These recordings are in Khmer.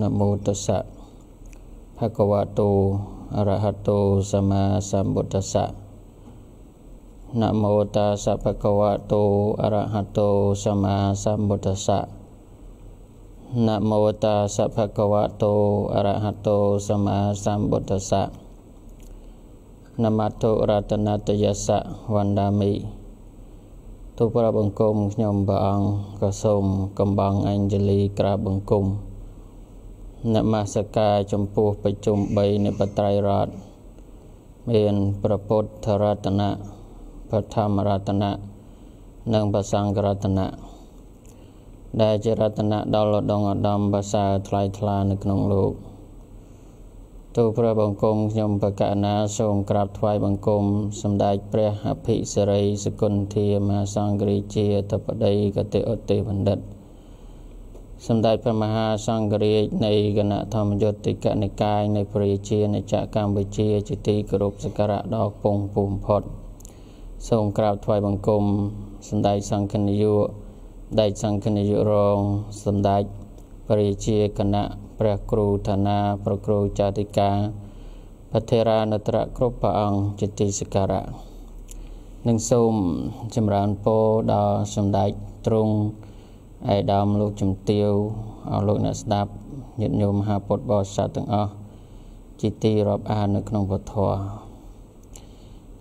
นะโมตัสสะภะคะวะโตอะระหะโตสัมมาสัมพุทธัสสะนะโมตัสสะภะคะวะโตอะระหะโตสัมมาสัมพุทธัสสะนะโมตัสสะภะคะวะโตอะระหะโตสัมมาสัมพุทธัสสะนามัตโตรัตนตยัสสะวันดามิทุกพระบังคมยมบังก្រះมกัគក៏សัญเលลีกรាบังคมនមស្ការចំពោះប្រជុំ3នៃបត្រៃរតមានប្រពុទ្ធរតនៈបឋមរតនៈនិងប្រសង្ឃរតនៈដែលជារតនៈដល់ឧត្តមឧត្តមប្រសើរថ្លៃថ្លានៅក្នុងលោកទូព្រះបង្គំខ្ញុំបកណាសូមក្រាបថ្វាយបង្គំសម្តេចព្រះអភិសិរិសគុន្ធាមហាសង្ឃរាជាធិបតីកតិឧត្តេបណ្ឌិតសម្ដេចព្រះមហាសង្ឃរាជនៃគណៈធម្មយុត្តិកនិកាយនៃព្រះរាជាណាចក្រកម្ពុជាជាទីគោរពសក្ការៈដ៏ពងពូមផុតសូមក្រាបថ្វាយបង្គំសម្ដេចសង្ឃនាយកដេចសង្ឃនាយករងសម្ដេចព្រះរាជាគណៈព្រះគ្រូឋានាប្រគ្រូចាតិកាបធរានត្រៈគ្រប់ព្រះអង្គជាទីសក្ការៈនិងសូមចម្រើនពរដល់សម្ដេចទ្រង់ឯដើមលោកជំទាវលោកអ្នកស្ដាប់ញាតិញោមមហាពុទ្ធបរិស័ទទាំងអស់ជាទីរាប់អាននៅក្នុងវធថ្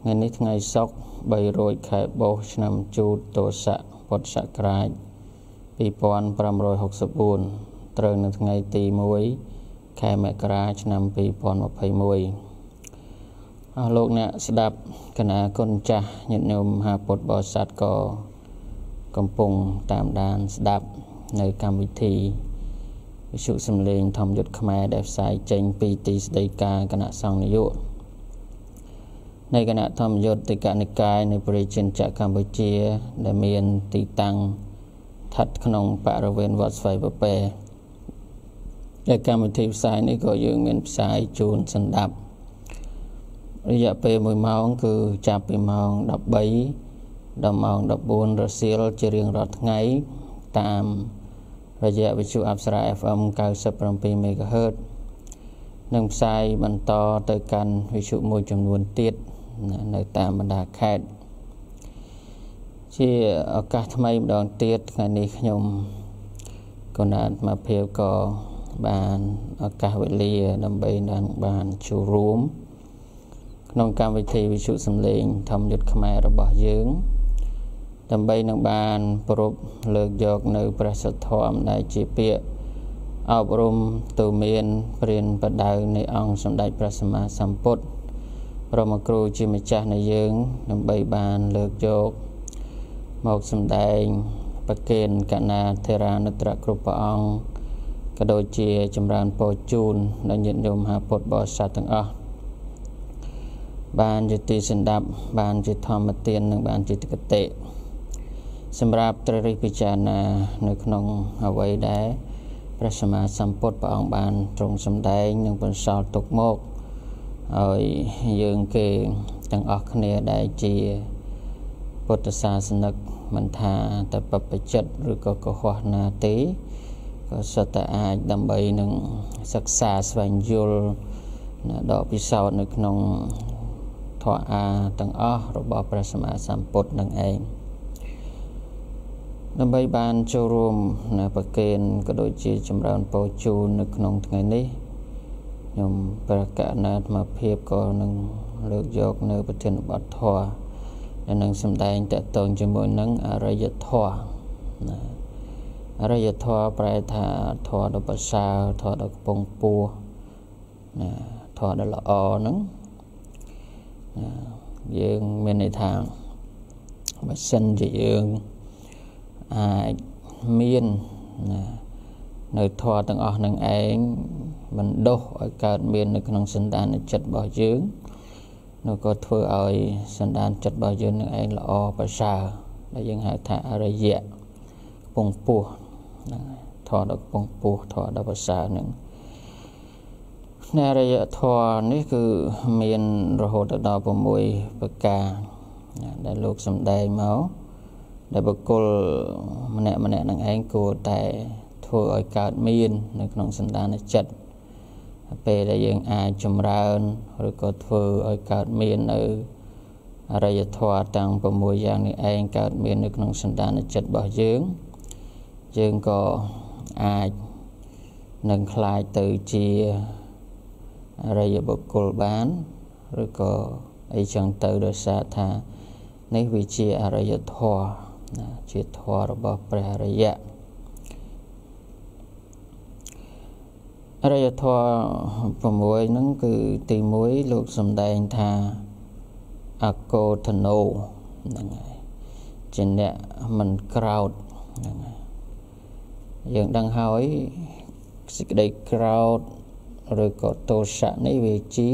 ងៃនេះថ្ងៃសុក្រ300ខែបោសឆ្នាំជូតទស័កពុទ្ធសករាជ2564ត្រូវនៅថ្ងៃទី1ខែមករា ឆ្នាំ2021អស់លោកអ្នកស្ដាប់គណៈគុណចាស់ញាតិញោមមហាពុទ្ធបរិស័ទក៏កំពុងតាមដានស្ដាប់នៅកម្មវិធីវិទ្យុសំឡេងធម្មយុត្តខ្មែរដែលផ្សាយចេញពីទីស្តីការគណៈសង្ឃនយោបាយនៃគណៈធម្មយុត្តិកនិកាយនៃប្រជាជាតិកម្ពុជា ដែលមានទីតាំងស្ថិតក្នុងបរិវេណវត្តស្វ័យប្រពែដែលកម្មវិធីផ្សាយនេះក៏យើងមានផ្សាយជូនសម្ដាប់ រយៈពេល1ម៉ោងគឺចាប់ពីម៉ោង13ដល់ម៉ោង14រសៀលជារៀងរាល់ថ្ងៃ តាមរយៈវិទ្យុអប្សរា FM 97 MHz និងផ្សាយបន្តទៅកាន់វិទ្យុមួយចំនួនទៀតនៅតាមបណ្ដាខេត្តជាឱកាសថ្មីម្ដងទៀតថ្ងៃនេះខ្ញុំកណាតមកភាពក៏បានឱកាសវេលាដើម្បីនឹងបានចូលរួម ក្នុងកម្មវិធីវិទ្យុសំឡេងធម្មយុទ្ធខ្មែររបស់យើងដើម្បីនឹងបានប្រពលើកយកនៅព្រះសទ្ធមដែលជាពាក្យអប់រំទូមានព្រានបដៅនៃអង្គសម្ដេចព្រះសម្មាសម្ពុទ្ធព្រមគ្រូជាម្ចាស់នៃយើងដើម្បីបានលើកយកមកសម្ដែងប្រកេនកណាធេរានុត្រៈគ្រប់ព្រះអង្គក៏ដូចជាចម្រើនពរជូនដល់ញាតិញោមហាពុទ្ធបរិស័ទទាំងអស់បានជាទីសន្តាប់បានជាធម្មទាននិងបានជាទិកតិសម្រាប់ត្រូវរិះពិចារណា នៅក្នុងអ្វីដែលព្រះសម្មាសម្ពុទ្ធព្រះអង្គបានទ្រង់សម្ដែងនិងបន្សល់ទុកមកឲ្យយើងគេទាំងអស់គ្នាដែលជា ពុទ្ធសាសនិកមិនថាតបបចិត្តឬក៏កុហកណាទេក៏សុទ្ធតែអាចដើម្បីនឹងសិក្សាស្វែងយល់ដកពិសោធន៍នៅក្នុងធម៌អាទាំងអស់របស់ព្រះសម្មាសម្ពុទ្ធនឹងឯង។ដើម្បីបានចូលរួមនៅប្រគេនក៏ដូចជាចម្រើនពរជូននៅក្នុងថ្ងៃនេះខ្ញុំប្រកាសណាអាភិបក៏នឹងលើកយកនៅប្រធានបទធរដែលនឹងសម្ដែងតកតងជាមួយនឹងអរិយធម៌ណាអរិយធម៌ប្រែថាធម៌ដ៏ប្រសើរធម៌ដ៏កំពង់ពោះណាធម៌ដ៏ល្អហ្នឹងយើងមានន័យថាបើសិនជាយើងអាចមានណានៅធម៌ទាំងអស់នឹងឯងមិនដុសឲ្យកើតមាននៅក្នុងសន្តានចិត្តរបស់យើងនោះក៏ធ្វើឲ្យសន្តានចិត្តរបស់យើងនឹងឯងល្អប្រសើរដែលយើងហៅថាអរិយៈពងពោះហ្នឹងធម៌ដល់ពងពោះធម៌ដល់ប្រសើរហ្នឹងនៃអរិយធម៌នេះគឺមានរហូតដល់6ប្រការដែលលោកសំដែងមកដែលបុគ្គលម្នាក់ម្នាក់នឹងឯងគួរតែ ធ្វើឲ្យកើតមាន នៅក្នុងសន្តានចិត្តពេលដែលយើងអាចចម្រើនឬក៏ធ្វើឲ្យកើតមាន នៅអរិយធម៌ទាំង6យ៉ាងនេះឯងកើត មាន នៅក្នុងសន្តានចិត្តរបស់យើងយើងក៏អាចនឹងคลายទៅជា អរិយបុគ្គលបានឬក៏អីចឹងទៅដោយសារថា នេះវាជាអរិយធម៌ណាជាធម៌របស់ព្រះរិយៈរិយធម៌6ហ្នឹងគឺទី1លោកសំដែងថាអកោធនោហ្នឹងហើយជាអ្នកមិនក្រោតហ្នឹងហើយយើងដឹងហើយសេចក្តីក្រោតឬក៏ទោសៈនេះវាជា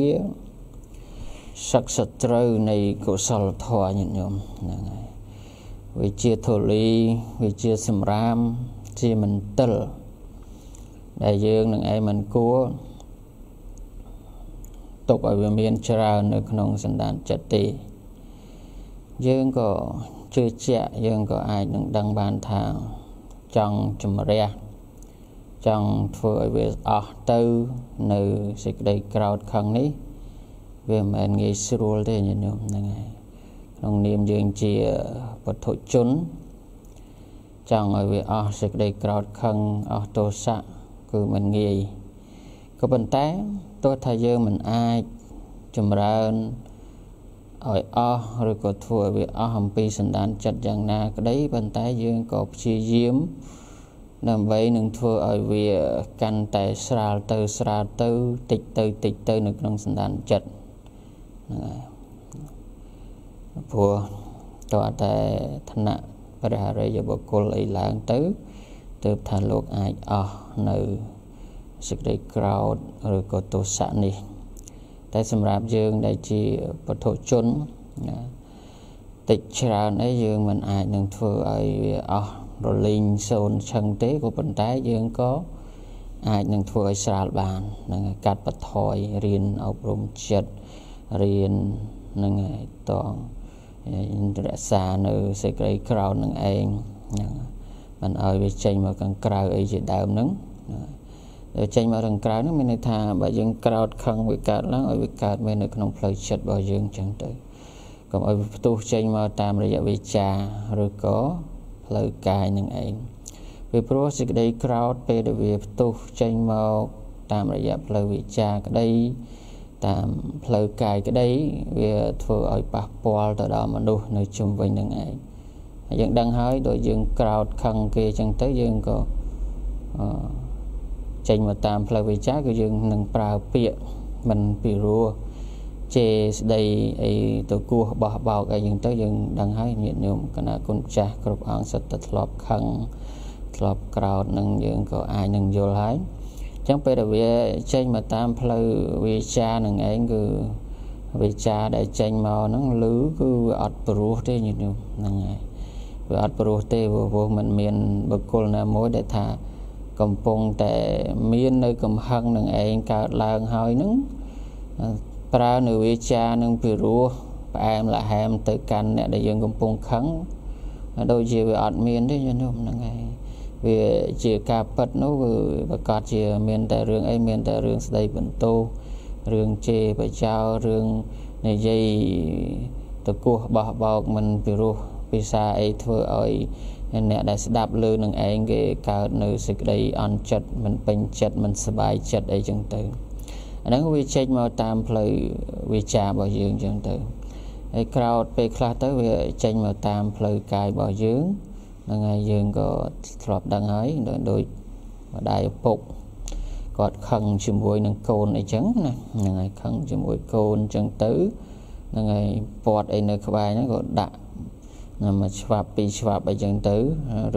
សក្សត្រូវនៃកុសលធម៌ញាតិញោមហ្នឹងហើយវាជាធូលីវាជាសម្រាម ជាមន្ទិល ដែលយើងនឹងឯងមិនគួរទុកឲ្យវាមានច្រើននៅក្នុងសន្តានចិត្តទេយើងក៏ជឿជាក់យើងក៏អាចនឹងដឹងបានថា ចង់ជំរះចង់ធ្វើឲ្យវាអស់ទៅ នៅសេចក្តីក្រោតខឹងនេះវាមិនមែនងាយស្រួលទេញាតិញោមហ្នឹងហើយក្នុងនាមយើងជាវត្ថុជនចង់ឲ្យវាអស់សេចក្តីក្រោធខឹងអស់ទោសៈគឺមិនងាយក៏ប៉ុន្តែទោះថាយើងមិនអាចចម្រើនឲ្យអស់ឬក៏ធ្វើឲ្យវាអស់អំពីសន្តានចិត្តយ៉ាងណាក្តីប៉ុន្តែយើងក៏ព្យាយាមដើម្បីនឹងធ្វើឲ្យវាកាន់តែស្រាលទៅស្រាលទៅតិចទៅតិចទៅ នៅក្នុងសន្តានចិត្តហ្នឹងហើយព្រោះតើតែឋានៈបរិហារិយបុគ្គលអីឡើងទៅទើបថាលោកអាចអស់នៅសេចក្តីក្រោតឬក៏ទោសៈនេះតែសម្រាប់យើងដែលជាពុទ្ធជនណាតិចច្រើនអីយើងមិនអាចនឹងធ្វើឲ្យវាអស់រលីងសូន្យឆឹងទេក៏ប៉ុន្តែយើងក៏អាចនឹងធ្វើឲ្យស្រាលបាននឹងកាត់បន្ថយរៀនអប់រំចិត្តរៀននឹងតងរក្សានៅសេចក្តីក្រោននឹងឯងហ្នឹងមិនឲ្យវាចេញមកខាងក្រៅអីជាដើមហ្នឹងចេញមកខាងក្រៅហ្នឹងមានន័យថាបើយើងក្រោតខឹងវាកើតឡើងឲ្យវាកើតមកនៅក្នុងផ្លូវចិត្តរបស់យើងចឹងទៅកុំឲ្យវាផ្ទុះចេញមកតាមរយៈវាចាឬក៏ផ្លូវកាយនឹងឯងវាព្រោះសេចក្តីក្រោតពេលដែលវា ផ្ទុះចេញមកតាមរយៈផ្លូវវាចាក្តីតាមផ្លូវកាយក្តីវាធ្វើឲ្យប៉ះពាល់ទៅដល់មនុស្សនៅជុំវិញនឹងឯងហើយយើងដឹងហើយដូចយើងក្រោតខឹងគេអញ្ចឹងទៅយើងក៏ចេញមកតាមផ្លូវវិជ្ជាគឺយើងនឹងប្រើពាក្យមិនពីរោះជេរស្ដីអីទៅគោះបោះបោកអីហ្នឹងទៅយើងដឹងហើយញាតិញោមកណាគុណចាស់គ្រប់អង្គសិតតែធ្លាប់ខឹងធ្លាប់ក្រោតនឹងយើងក៏អាចនឹងយល់ហើយចឹងពេលដែលវាចេញមកតាមផ្លូវវាចានឹងឯងគឺវាចាដែលចេញមកហ្នឹងឮគឺវាអត់ព្រោះទេញាតិញោមហ្នឹងហើយវាអត់ព្រោះទេព្រោះมันមានបុគ្គលណាមួយដែលថាកំពុងតែមាននៅ កំហឹងនឹងឯងកើតឡើងហើយហ្នឹងប្រើនៅវាចានឹងពីរោះផ្អែមលហែមទៅកាន់អ្នកដែលយើងកំពុងខឹងដូចជាវាអត់មានទេញាតិញោមហ្នឹងហើយវាជាការប៉ັດនោះគឺប្រកាសជា មាន តែរឿងអីមានតែរឿងស្ដីបន្ទោសរឿងជេរបចោលរឿងនិយាយតកោះបោះបោកមិនពិរោះភាសាអីធ្វើឲ្យអ្នកដែលស្ដាប់លើនឹងឯងគេកើត នៅសេចក្តីអន់ចិត្តមិនពេញចិត្តមិនសប្បាយចិត្តអីចឹងទៅអាហ្នឹងវាចេញមកតាមផ្លូវវាចារបស់យើងចឹងទៅហើយក្រោតពេលខ្លះទៅវាចេញមកតាមផ្លូវកាយរបស់យើងហ្នឹងហើយយើងក៏ធ្លាប់ដឹងហើយដោយម្ដាយឪពុកគាត់ខឹងជាមួយនឹងកូនអីចឹងណាហ្នឹងហើយខឹងជាមួយកូនចឹងទៅហ្នឹងហើយពាត់អីនៅក្បែរហ្នឹងក៏ដាក់មកឆ្វាប់ពីរឆ្វាប់អីចឹងទៅ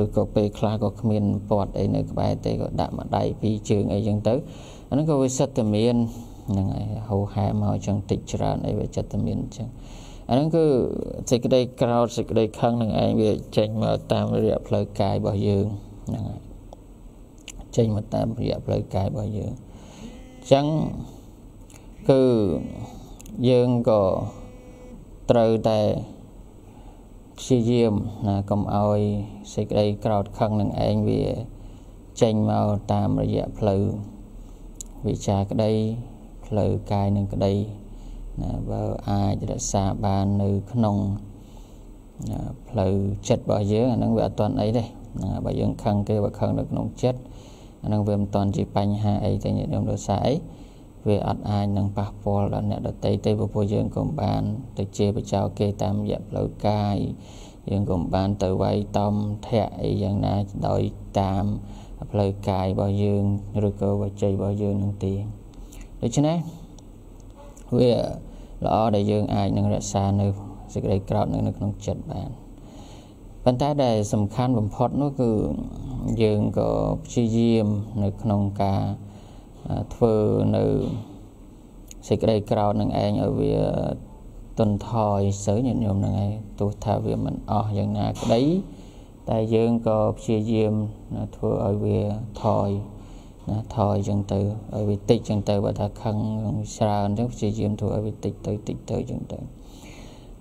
ឬក៏ពេលខ្លះក៏គ្មានពាត់អីនៅក្បែរទេក៏ដាក់ម្ដាយពីរជើងអីចឹងទៅអាហ្នឹងក៏វាសិតតែមានហ្នឹងហើយហោហែមកចឹងតិចច្រើនអីវាចិត្តតែមានចឹងអាហ្នឹងគឺសេចក្តីក្រោធសេចក្តីខឹងនឹងឯងវា ចេញមកតាមរយៈផ្លូវកាយរបស់យើងហ្នឹងហើយចេញមកតាមរយៈផ្លូវកាយរបស់យើងអញ្ចឹងគឺយើងក៏ត្រូវតែព្យាយាមណាកុំឲ្យសេចក្តីក្រោធខឹងនឹងឯងវាចេញមកតាមរយៈផ្លូវវិចារក្តីផ្លូវកាយនឹងក្តីណាបើអាចរក្សាបាននៅក្នុងផ្លូវចិត្តរបស់យើងអានឹងវាអត់តន់អីទេណាបើយើងខឹងគេបើខឹងនៅក្នុងចិត្តអានឹងវាមិនតន់ជាបញ្ហាអីទេញាតិញោមដោយសារអីវាអត់អាចនឹងប៉ះពាល់ដល់អ្នកដតីទេព្រោះពួកយើងក៏បានទៅជាបចោគេតាមរយៈផ្លូវកាយយើងក៏បានទៅវាយតំធាក់អីយ៉ាងណាដោយតាមផ្លូវកាយរបស់យើងឬក៏វចីរបស់យើងនឹងទេដូច្នេះវាល្អដែលយើងអាចនឹងរក្សានៅសេចក្តីក្រោធនៅក្នុងចិត្តបានប៉ុន្តែដែលសំខាន់បំផុតនោះគឺយើងក៏ព្យាយាមនៅក្នុងការធ្វើនៅសេចក្តីក្រោធនឹងឯងឲ្យវាទន់ថយទៅញាតិញោមនឹងឯងទោះថាវាមិនអស់យ៉ាងណាក្តីតែយើងក៏ព្យាយាមធ្វើឲ្យវាថយណាថយចឹងទៅឲ្យវាតិចចឹងទៅបើថាខឹងច្រើនចឹងព្យាយាមធ្វើឲ្យវាតិចទៅតិចទៅចឹងទៅ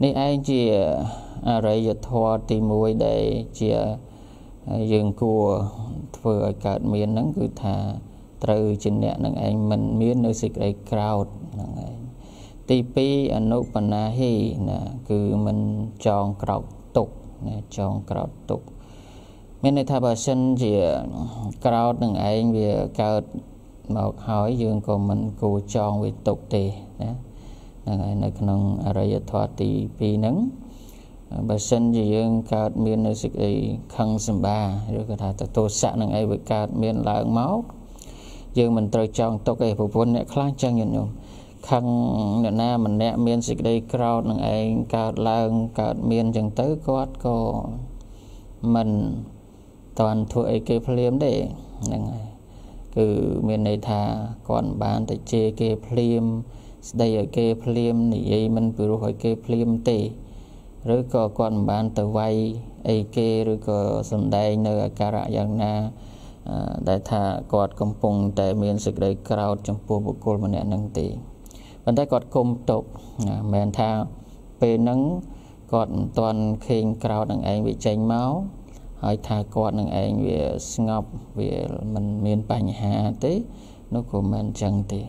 នេះឯងជាអរិយធម៌ទី1ដែលជាយើងគួរធ្វើឲ្យកើតមានហ្នឹងគឺថាត្រូវជាអ្នកនឹងឯងមិនមាននៅសេចក្តីក្រោតហ្នឹងឯងទី2អនុបណាហិណា គឺមិនចងក្រោតទុកណាចងក្រោតទុកមានន័យថាបើសិនជាក្រោតនឹងឯងវាកើតមកហើយយើងក៏មិនគួរចងវាទុកទេណាហ្នឹងហើយនៅក្នុងអរិយធម៌ទី2ហ្នឹងបើសិនជាយើងកើតមាននៅសេចក្តីខឹងសម្បាឬក៏ថាតោសៈនឹងឯងវាកើតមានឡើងមកយើងមិនត្រូវចង់ទុកឯប្រពន្ធអ្នកខ្លះចឹងញាតិញោមខឹងអ្នកណាម្នាក់មានសេចក្តីក្រោតនឹងឯងកើតឡើងកើតមានចឹងទៅគាត់ក៏មិនតាន់ធ្វើអីគេភ្លាមទេហ្នឹងហើយគឺមានន័យថាគាត់បានតែជេរគេភ្លាមស្ដីឲ្យគេភ្លាមនិយាយមិនពិរោះឲ្យគេភ្លាមទេ ឬក៏គាត់មិនបានទៅវាយអីគេឬក៏សំដែងនៅអាការៈយ៉ាងណា ដែលថាគាត់កំពុងតែមានសេចក្តីក្រោធចំពោះបុគ្គលម្នាក់នឹងទេប៉ុន្តែគាត់គុំទុកមិនមែនថាពេលហ្នឹងគាត់មិនទាន់ឃើញក្រោធនឹងឯងវាចេញមកហើយថាគាត់នឹងឯងវាស្ងប់វាមិនមានបញ្ហាទេនោះក៏មិនអញ្ចឹងទេ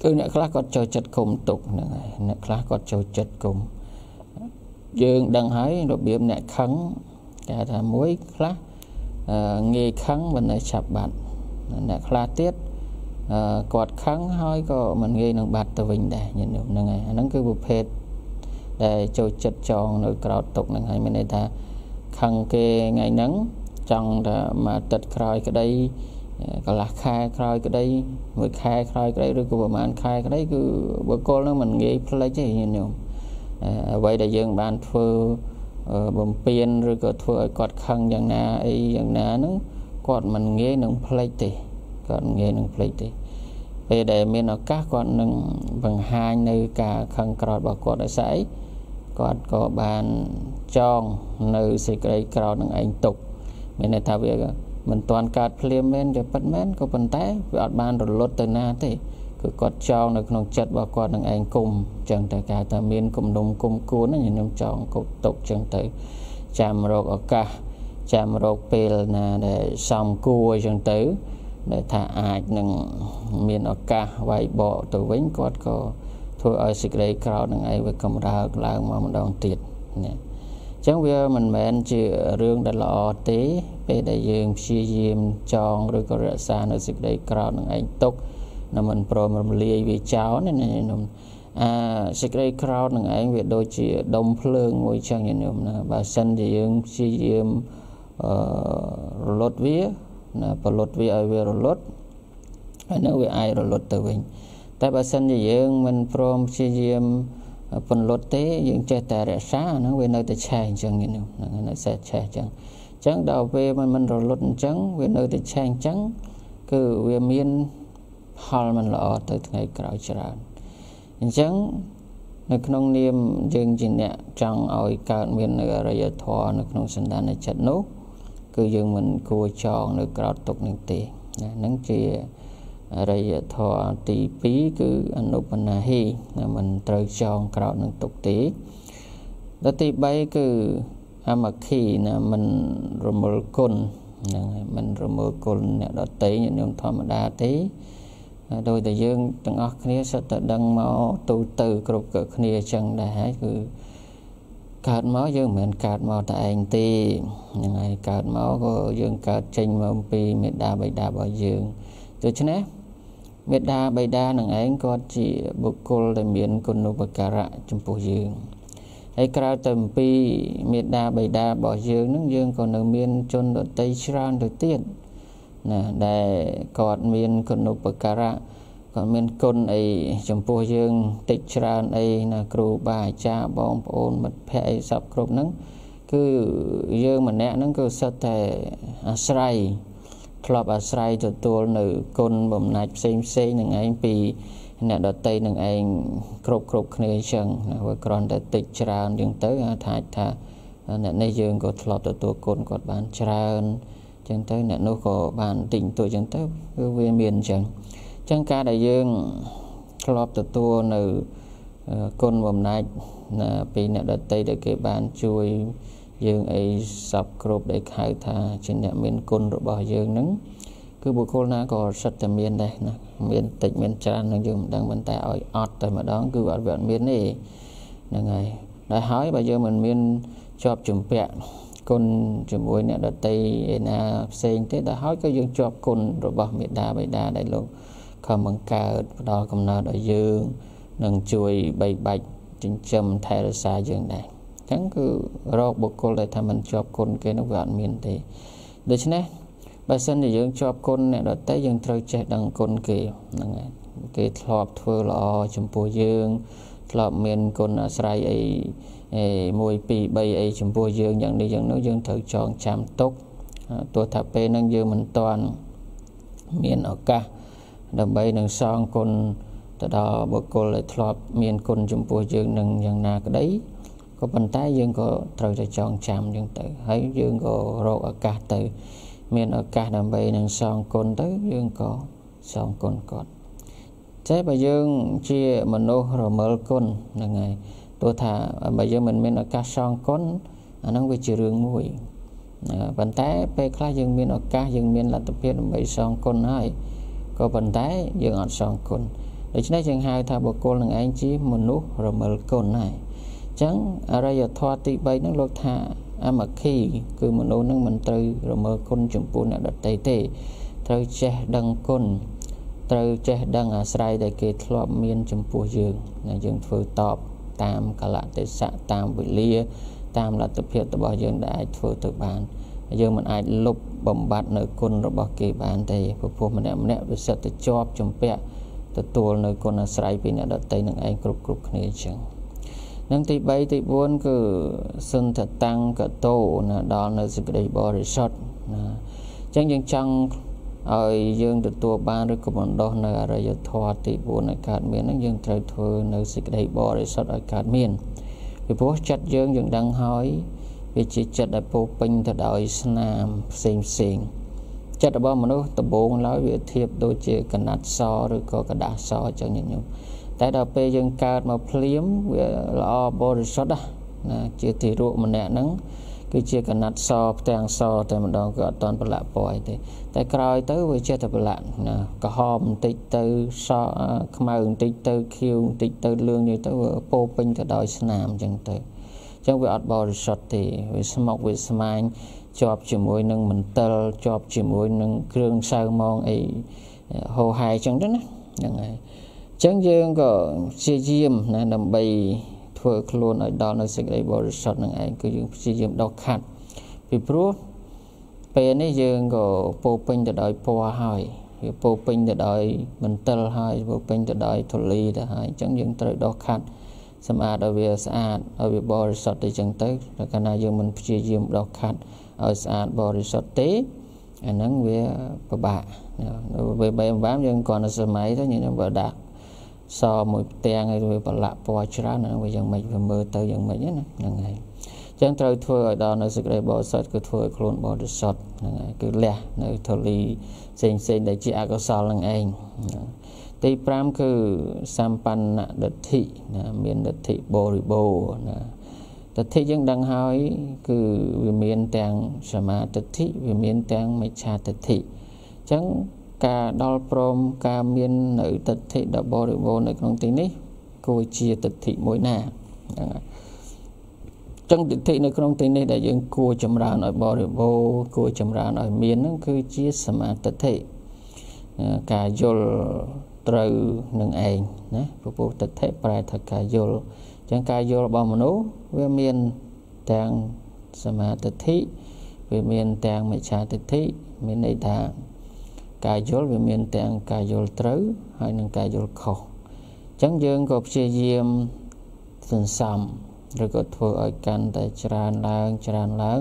គឺអ្នកខ្លះគាត់ចូលចិត្តគុំទុកហ្នឹងហើយអ្នកខ្លះគាត់ចូលចិត្តគុំយើងដឹងហើយរបៀបអ្នកខឹងគេថាមួយខ្លះងាយខឹងមិននៅចាប់បាត់អ្នកខ្លះទៀតគាត់ខឹងហើយក៏មិនងាយនឹងបាត់ទៅវិញដែរញាតិញោមហ្នឹងហើយអាហ្នឹងគឺប្រភេទដែលចូលចិត្តចងនៅក្រោតទុកហ្នឹងហើយមានន័យថាខឹងគេថ្ងៃហ្នឹងចង់តែមួយអាទិត្យក្រោយក្តីកន្លះខែក្រោយក្តីមួយខែក្រោយក្តីឬក៏ប្រហែលខែក្តីគឺបុគ្គលហ្នឹងមិនងាយផ្លេចទេញាតិញោមអ្វីដែលយើងបានធ្វើបំពេញឬក៏ធ្វើឲ្យគាត់ខឹងយ៉ាងណាអីយ៉ាងណាហ្នឹងគាត់មិនងាយនឹងផ្លេចទេគាត់ងាយនឹងផ្លេចទេពេលដែលមានឱកាសគាត់នឹងបង្ហាញនៅការខឹងក្រោធរបស់គាត់ដោយសារអីគាត់ក៏បានចងនៅសេចក្តីក្រោធនឹងឯងទុកមានន័យថាវាមិនទាន់កើតភ្លាមមែនតែប៉ុតមែនក៏ប៉ុន្តែវាអត់បានរលត់ទៅណាទេគឺគាត់ចងនៅក្នុងចិត្តរបស់គាត់នឹងឯងគុំចឹងតែគេថាមានគំនុំគុំគួនខ្ញុំចងកុបទុកចឹងទៅចាំរកឱកាសចាំរកពេលណាដែលសមគួរចឹងទៅដែលថាអាចនឹងមានឱកាសវាយបកទៅវិញគាត់ក៏ធ្វើឲ្យសេចក្តីក្រោធនឹងឯងវាកម្រើកឡើងមកម្ដងទៀតណាអញ្ចឹងវាមិនមែនជារឿងដែលល្អទេ ពេលដែលយើងព្យាយាមចងឬក៏រក្សានៅសេចក្តីក្រោធនឹងឯងទុកនៅមិនព្រមរំលាយវាចោលណាខ្ញុំអាសេចក្តីក្រោធនឹងឯងវាដូចជាដុំភ្លើងមួយចឹងខ្ញុំណាបើសិនជាយើងព្យាយាមអឺរលត់វាណាប្រលត់វាឲ្យវារលត់ហើយនៅវាអាចរលត់ទៅវិញតែបើសិនជាយើងមិនព្រមព្យាយាមពន្លត់ទេយើងចេះតែរក្សាហ្នឹងវានៅតែឆេះអញ្ចឹងហ្នឹងនៅតែឆេះអញ្ចឹងអញ្ចឹងដល់ពេលមិនមិនរលត់អញ្ចឹងវានៅតែឆេះអញ្ចឹងគឺវាមានផលមិនល្អទៅថ្ងៃក្រោយច្រើនអញ្ចឹងនៅក្នុងនាមយើងជាអ្នកចង់ឲ្យកើតមាន នៅអរិយធម៌នៅក្នុងសន្តានចិត្តនោះគឺយើងមិនគួរចង នៅក្រោតទុកនឹងទេណាហ្នឹងជារិយធម៌ទី2គឺអនុបនាហិមិនត្រូវចងក្រោតនឹងទុកទេដល់ទី3គឺអមគ្គីណាមិនរមលគុណហ្នឹងហើយមិនរមលគុណអ្នកដតេញាតិញោមធម្មតាទេដោយតែយើងទាំងអស់គ្នាសិតតែដឹងមកទូទៅ គ្រប់គ្នាអញ្ចឹងដែរហើយគឺកើតមកយើងមិនមែនកើតមកតែឯងទេហ្នឹងហើយកើតមកក៏យើង កើតចេញមកពីមេដាបៃតារបស់យើងដូច្នេះមេដាបៃតានឹងឯងគាត់ជាបុគ្គលដែលមានគុណូបការៈចំពោះយើងហើយក្រៅទៅអំពីមេដាបៃតារបស់យើងនឹងយើងក៏នៅមាន ជនដតីច្រើនទៅទៀតណាដែលគាត់មានគុណូបការៈគាត់មានគុណអីចំពោះយើងតិចច្រើនអីណាគ្រូបាអាចារ្យបងប្អូនមិត្តភ័ក្តិអីសពគ្រប់ហ្នឹងគឺយើងម្នាក់ហ្នឹងគឺសិតតែអាស្រ័យធ្លាប់អាស្រ័យទទួលនៅគុណបំណាច់ផ្សេងផ្សេងនឹងឯងពីអ្នកដតីនឹងឯងគ្រប់គ្រប់គ្នាអញ្ចឹងវាគ្រាន់តែតិចច្រើនអញ្ចឹងទៅអាចថាថាអ្នកនេះយើងក៏ធ្លាប់ទទួលគុណគាត់បានច្រើនអញ្ចឹងទៅអ្នកនោះក៏បានតិចតួចអញ្ចឹងទៅគឺវាមានអញ្ចឹងអញ្ចឹងការដែលយើងធ្លាប់ទទួលនៅគុណបំណាច់ពីអ្នកដតីដែលគេបានជួយយើងអីសពគ្រប់ដែលខៅថាជាអ្នកមានគុណរបស់យើងនឹងគឺបុគ្គលណាក៏សិតតែមានដែរណាមានតិចមានច្រើននឹងយើងមិនដឹងប៉ុន្តែឲ្យអត់តែម្ដងគឺអត់វាអត់មានទេហ្នឹងហើយដែលហើយបើយើងមិនមានជាប់ជំពាក់គុណជាមួយអ្នកដតីឯណាផ្សេងទេដល់ហើយក៏យើងជាប់គុណរបស់មេដាបៃតាដែលលោកខំបង្កើតផ្ដល់កំណើតឲ្យយើងនឹងជួយបីបាច់ចិញ្ចឹមថែរក្សាយើងដែរចឹងគឺរកបុគ្គលដែលថាមិនជាប់គុណគេនោះវាអត់មានទេដូច្នេះបើសិនជាយើងជាប់គុណអ្នកដទៃយើងត្រូវចេះដឹងគុណគេហ្នឹងហើយគេធ្លាប់ធ្វើល្អចំពោះយើងធ្លាប់មានគុណអាស្រ័យអីអេ1 2 3អីចំពោះយើងយ៉ាងនេះយ៉ាងនោះយើងត្រូវចងចាំទុកទោះថាពេលហ្នឹងយើងមិនទាន់មានឱកាសដើម្បីនឹងសងគុណទៅដល់បុគ្គលដែលធ្លាប់មានគុណចំពោះយើងនឹងយ៉ាងណាក្តីក៏ប៉ុន្តែយើងក៏ត្រូវតែចងចាំយើងទៅហើយយើងក៏រកឱកាសទៅមានឱកាសដើម្បីនឹងសងគុណទៅយើងក៏សងគុណគាត់ចេះបើយើងជាមនុស្សរមិលគុណហ្នឹងហើយទោះថាបើយើងមិនមានឱកាសសងគុណអាហ្នឹងវាជារឿងមួយប៉ុន្តែពេលខ្លះយើងមានឱកាសយើងមានលទ្ធភាពដើម្បីសងគុណហើយក៏ប៉ុន្តែយើងអត់សងគុណដូច្នេះយើងហៅថាបុគ្គលនឹងឯងជាមនុស្សរមិលគុណហើយចឹងអរិយធម៌ទី3ហ្នឹងលោកថាអមគ្គីគឺមនុស្សនឹងមិនត្រូវរមើគុណចំពោះអ្នកដតីទេត្រូវចេះដឹងគុណត្រូវចេះដឹងអាស្រ័យដែលគេធ្លាប់មានចំពោះយើងដែលយើងធ្វើតប តាមកលៈទេសៈតាមវេលា តាមលទ្ធភាពរបស់យើងដែលអាចធ្វើទៅបាន យើងមិនអាចលុបបំបត្តិនៅគុណរបស់គេបានទេព្រោះម្នាក់ម្នាក់វាសិតទៅជាប់ជំពាក់ទទួលនៅគុណអាស្រ័យពីអ្នកដតីនឹងឯងគ្រប់គ្រប់គ្នាអញ្ចឹង។និងទី3ទី4គឺសន្ធតੰកតោណាដល់នៅសេចក្តីបរិសុទ្ធណាអញ្ចឹងយើងចង់ឲ្យយើងទទួលបានឬក៏បណ្ដោះនៅអរិយធម៌ទី4ឲ្យកើតមានហ្នឹងយើងត្រូវធ្វើនៅសេចក្តីបរិសុទ្ធឲ្យកើតមានពីព្រោះចិត្តយើងយើងដឹងហើយវាជាចិត្តដែលពោពេញទៅដោយស្នាមផ្សេងផ្សេងចិត្តរបស់មនុស្សដំបូងឡើយវាធៀបដូចជាកណាត់សឬក៏กระดาษសអញ្ចឹងញញឹមតែដល់ពេលយើងកើតមកភ្លាមវាល្អបរិសុទ្ធណាជាទីរੂកម្នាក់ហ្នឹងគឺជាកណាត់សផ្ទាំងសតែម្ដងគឺអត់តន់ប្រឡាក់ពណ៌អីទេតែក្រោយទៅវាចេះតែប្រឡាក់ណាក្រហមបន្តិចទៅសខ្មៅបន្តិចទៅខៀវបន្តិចទៅលឿងនេះទៅវាពោពេញទៅដោយស្នាមអញ្ចឹងទៅអញ្ចឹងវាអត់បរិសុទ្ធទេវាស្មុកវាស្មាញជាប់ជាមួយនឹងមន្ទិលជាប់ជាមួយនឹងគ្រឿងសៅមងអីហោហែអញ្ចឹងទៅណាហ្នឹងហើយចឹងយើងក៏ព្យាយាមណាដើម្បីធ្វើខ្លួនឲ្យដល់នៅសេចក្តីបរិសុទ្ធនឹងឯងគឺយើងព្យាយាមដកខាត់ពីព្រោះពេលនេះយើងក៏ពោពេញទៅដោយពណ៌ហើយវាពោពេញទៅដោយមន្ទិលហើយពោពេញទៅដោយធូលីទៅហើយអញ្ចឹងយើងត្រូវដកខាត់សម្អាតឲ្យវាស្អាតឲ្យវាបរិសុទ្ធទៅអញ្ចឹងទៅតែកាលណាយើងមិនព្យាយាមដកខាត់ឲ្យស្អាតបរិសុទ្ធទេអាហ្នឹងវាពិបាកនៅពេលបីបានយើងគ្រាន់តែសម័យទៅញញឹមបើដាក់សមួយផ្ទាំងឲ្យវាប្រឡាក់ពណ៌ច្រើនហ្នឹងវាយ៉ាងម៉េចវាមើលទៅយ៉ាងម៉េចណាហ្នឹងហើយចឹងត្រូវធ្វើឲ្យដល់នៅសេចក្តីបរិសុទ្ធគឺធ្វើឲ្យខ្លួនបរិសុទ្ធហ្នឹងហើយគឺលះនៅធូលីផ្សេងផ្សេងដែលជាអកុសលហ្នឹងឯងទី5គឺសម្បណ្ណដិដ្ឋិណាមានដិដ្ឋិបរិបូរណាដិដ្ឋិយើងដឹងហើយគឺវាមានទាំងសមាដិដ្ឋិវាមានទាំងមិច្ឆាដិដ្ឋិចឹងការដល់ព្រមការមាននៅទិដ្ឋិដ៏បរិបូរណ៍នៅក្នុងទីនេះគួរជាទិដ្ឋិមួយណាហ្នឹងហើយចឹងទិដ្ឋិនៅក្នុងទីនេះដែលយើងគួរចម្រើនឲ្យបរិបូរគួរចម្រើនឲ្យមានហ្នឹងគឺជាសមាទិដ្ឋិការយល់ត្រូវនឹងឯងណាពពុះទិដ្ឋិប្រែថាការយល់ចឹងការយល់របស់មនុស្សវាមានទាំងសមាទិដ្ឋិវាមានទាំងមិច្ឆាទិដ្ឋិមានន័យថាការយល់វាមានទាំងការយល់ត្រូវហើយនិងការយល់ខុសអញ្ចឹងយើងក៏ព្យាយាមសន្សំឬក៏ធ្វើឲ្យកាន់តែច្រើនឡើងច្រើនឡើង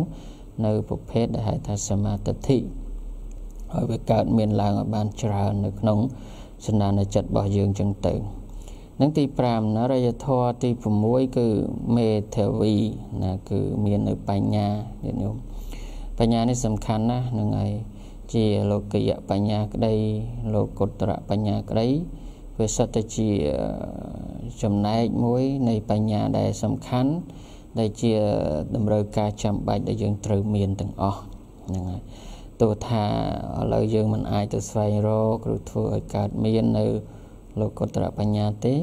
នៅប្រភេទដែលហៅថាសមាធិហើយវាកើត មានឡើងឲ្យបានច្រើននៅក្នុងសន្តានចិត្តរបស់យើងចឹងទៅនឹងទី5នរយធម៌ទី6គឺមេធាវីណាគឺមាននៅបញ្ញាញាតិញោមបញ្ញានេះសំខាន់ណាស់នឹងហើយជាលោកយបញ្ញាក្តីលោកុត្តរបញ្ញាក្តីវាសិតតែជាចំណែកមួយនៃបញ្ញាដែលសំខាន់ដែលជាតម្រូវការចាំបាច់ដែលយើងត្រូវមានទាំងអស់ហ្នឹងហើយទោះថាឥឡូវយើងមិនអាចទៅស្វែងរកឬធ្វើឲ្យកើតមាននៅលោកុត្តរបញ្ញាទេ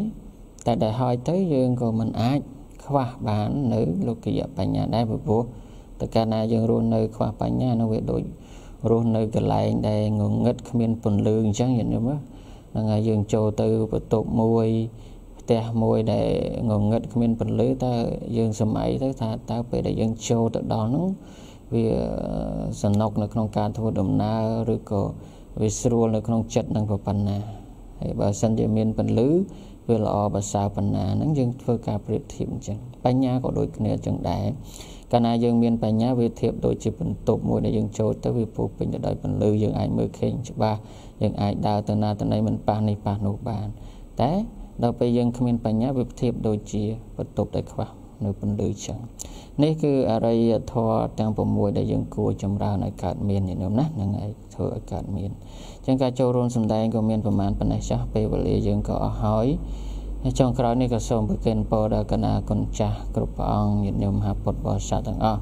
តែដែលហើយទៅយើងក៏មិនអាចខ្វះបាននៅលោកយបញ្ញាដែរព្រោះតើកាលណាយើងរស់នៅ ខ្វះបញ្ញានោះវាដូចរស់នៅកន្លែងដែលងងឹតគ្មានពន្លឺអញ្ចឹងញាតិញោមហ្នឹងហើយយើងចូលទៅបន្ទប់មួយផ្ទះមួយដែលងងឹតគ្មានពន្លឺតើយើងសម័យទៅថាតើពេលដែលយើងចូលទៅដល់ហ្នឹងវាសនុកនៅក្នុងការធ្វើដំណើរឬក៏វាស្រួលនៅក្នុងចិត្តនឹងប៉ុណ្ណាហើយបើសិនជាមានពន្លឺវាល្អប្រសើរប៉ុណ្ណាហ្នឹងយើងធ្វើការប្រៀបធៀបអញ្ចឹងបញ្ញាក៏ដូចគ្នាអញ្ចឹងដែរកាលណាយើងមានបញ្ញាវាធៀបដូចជាបន្ទប់មួយដែលយើងចូលទៅវាពោពេញទៅដោយពន្លឺយើងអាចមើលឃើញច្បាស់យើងអាចដើរទៅណាទៅណីមិនប៉ះនេះប៉ះនោះបានតែដល់ពេលយើងគ្មាន បញ្ញាវាធៀបដូចជាបន្ទប់ដែលខ្វះនៅពន្លឺចឹងនេះគឺអរិយធម៌ទាំង6ដែលយើងគួរចម្រើនឲ្យកើតមានញោមណាហ្នឹងហើយធ្វើឲ្យកើតមានអញ្ចឹងការចូលរួមសម្ដែងក៏មានប្រមាណប៉ុណ្ណេះចាស់ពេលវេលាយើងក៏អស់ហើយចុងក្រោយនេះក៏សូមប្រគេនពរដល់គណៈគុណចាស់គ្រប់ព្រះអង្គញាតិញោមហាពុទ្ធបរិស័ទទាំងអស់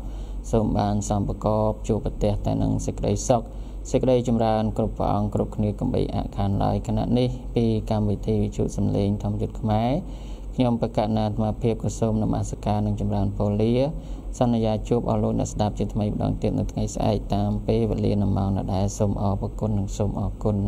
សូមបានសម្បកបជួបប្រទេសតែនឹងសេចក្តីសុខសេចក្តីចម្រើនគ្រប់ព្រះអង្គគ្រប់គ្នាកំបីអខានឡើយគណៈនេះ ពីកម្មវិធីវិទ្យុសំឡេងធម្មយុត្តខ្មែរខ្ញុំបកណ្ណាអាត្មាភាពក៏សូមនមស្ការនឹងចម្រើនពរលាសន្យាជួបអស់លោកអ្នកស្ដាប់ជាថ្មីម្ដងទៀតនៅថ្ងៃស្អែកតាមពេលវេលានៅម៉ោងដដែលសូមអរគុណនិងសូមអរគុណ